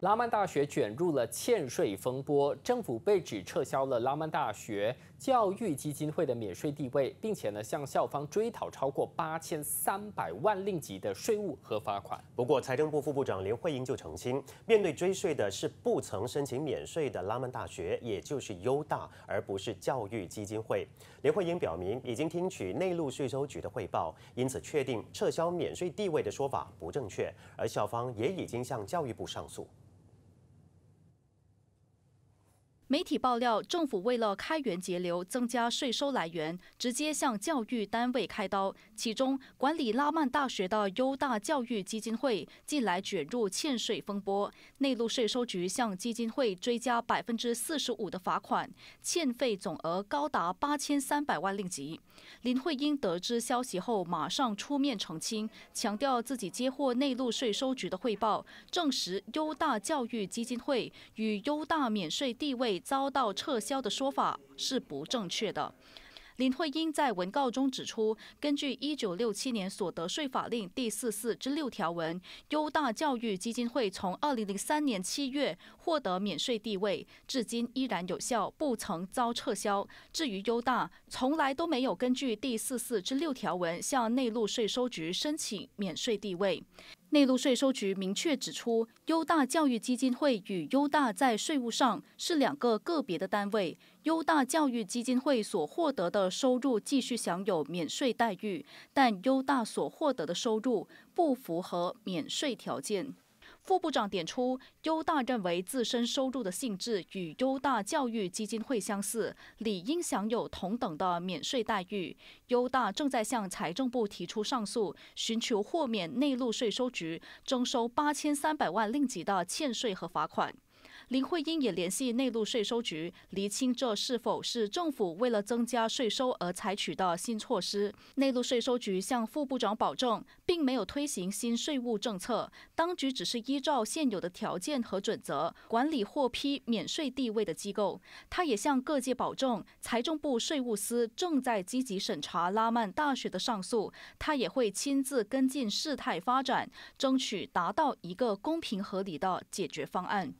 拉曼大学卷入了欠税风波，政府被指撤销了拉曼大学教育基金会的免税地位，并且呢向校方追讨超过八千三百万令吉的税务和罚款。不过，财政部副部长林慧英就澄清，面对追税的是不曾申请免税的拉曼大学，也就是优大，而不是教育基金会。林慧英表明，已经听取内陆税收局的汇报，因此确定撤销免税地位的说法不正确，而校方也已经向教育部上诉。媒体爆料，政府为了开源节流、增加税收来源，直接向教育单位开刀。其中，管理拉曼大学的优大教育基金会近来卷入欠税风波，内陆税收局向基金会追加百分之四十五的罚款，欠费总额高达八千三百万令吉。林慧英得知消息后，马上出面澄清，强调自己接获内陆税收局的汇报，证实优大教育基金会与优大免税地位。遭到撤销的说法是不正确的。林慧英在文告中指出，根据1967年所得税法令第四四之六条文，优大教育基金会从2003年7月获得免税地位，至今依然有效，不曾遭撤销。至于优大，从来都没有根据第四四之六条文向内陆税收局申请免税地位。内陆税收局明确指出，优大教育基金会与优大在税务上是两个个别的单位。优大教育基金会所获得的收入继续享有免税待遇，但优大所获得的收入不符合免税条件。副部长点出，优大认为自身收入的性质与优大教育基金会相似，理应享有同等的免税待遇。优大正在向财政部提出上诉，寻求豁免内陆税收局征收八千三百万令吉的欠税和罚款。林慧英也联系内陆税收局，厘清这是否是政府为了增加税收而采取的新措施。内陆税收局向副部长保证，并没有推行新税务政策，当局只是依照现有的条件和准则管理获批免税地位的机构。他也向各界保证，财政部税务司正在积极审查拉曼大学的上诉，他也会亲自跟进事态发展，争取达到一个公平合理的解决方案。